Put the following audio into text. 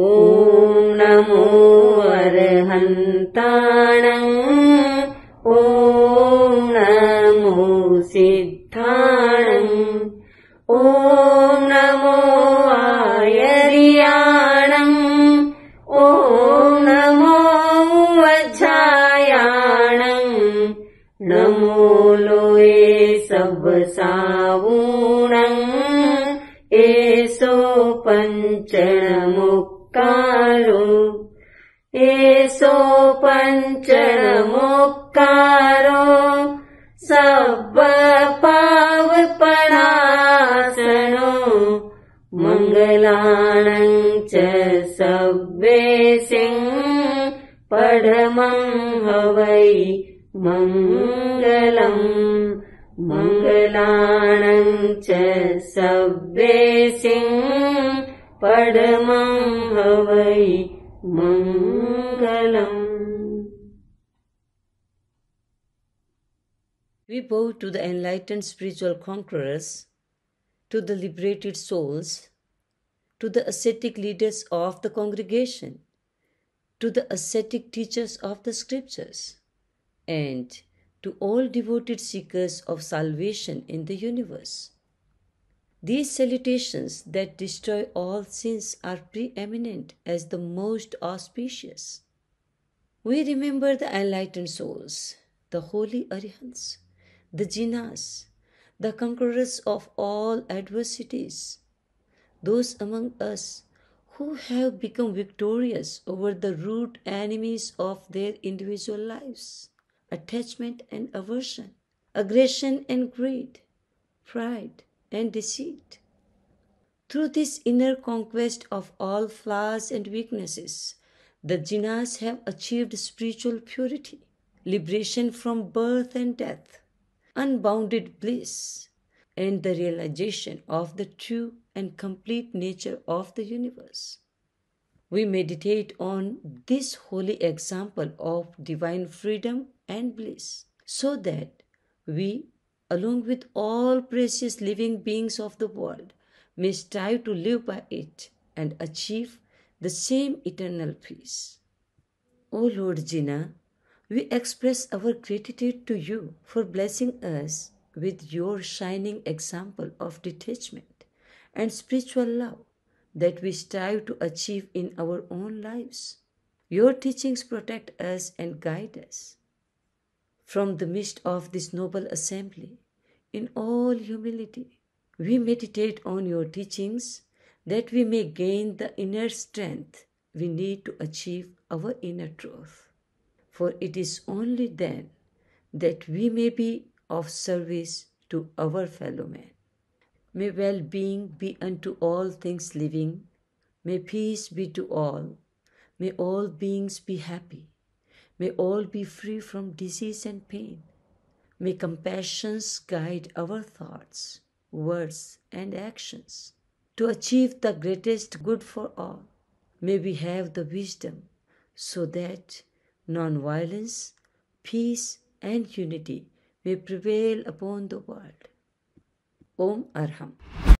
ॐ नमो अर्हन्ताणम् ॐ नमो सिद्धाणम् ॐ नमो वायरियाणम् ॐ नमो वझायाणम् नमो लोये सवसावूणम् एषो पञ्चरमोकारो सब मङ्गलाणम् च सबे सिं पढमं हवै मङ्गलम् मङ्गलाणम् च सबे सिं पढमं Mangalam. We bow to the enlightened spiritual conquerors, to the liberated souls, to the ascetic leaders of the congregation, to the ascetic teachers of the scriptures, and to all devoted seekers of salvation in the universe. These salutations that destroy all sins are preeminent as the most auspicious. We remember the enlightened souls, the holy Arihants, the Jinas, the conquerors of all adversities, those among us who have become victorious over the root enemies of their individual lives attachment and aversion, aggression and greed, pride, and deceit. Through this inner conquest of all flaws and weaknesses, the jinas have achieved spiritual purity, liberation from birth and death, unbounded bliss, and the realization of the true and complete nature of the universe. We meditate on this holy example of divine freedom and bliss so that we along with all precious living beings of the world, may strive to live by it and achieve the same eternal peace. O Lord Jina, we express our gratitude to you for blessing us with your shining example of detachment and spiritual love that we strive to achieve in our own lives. Your teachings protect us and guide us from the midst of this noble assembly. In all humility, we meditate on your teachings that we may gain the inner strength we need to achieve our inner truth. For it is only then that we may be of service to our fellow men. May well being be unto all things living. May peace be to all. May all beings be happy. May all be free from disease and pain. May compassion guide our thoughts, words, and actions to achieve the greatest good for all. May we have the wisdom so that nonviolence, peace, and unity may prevail upon the world. Om Arham.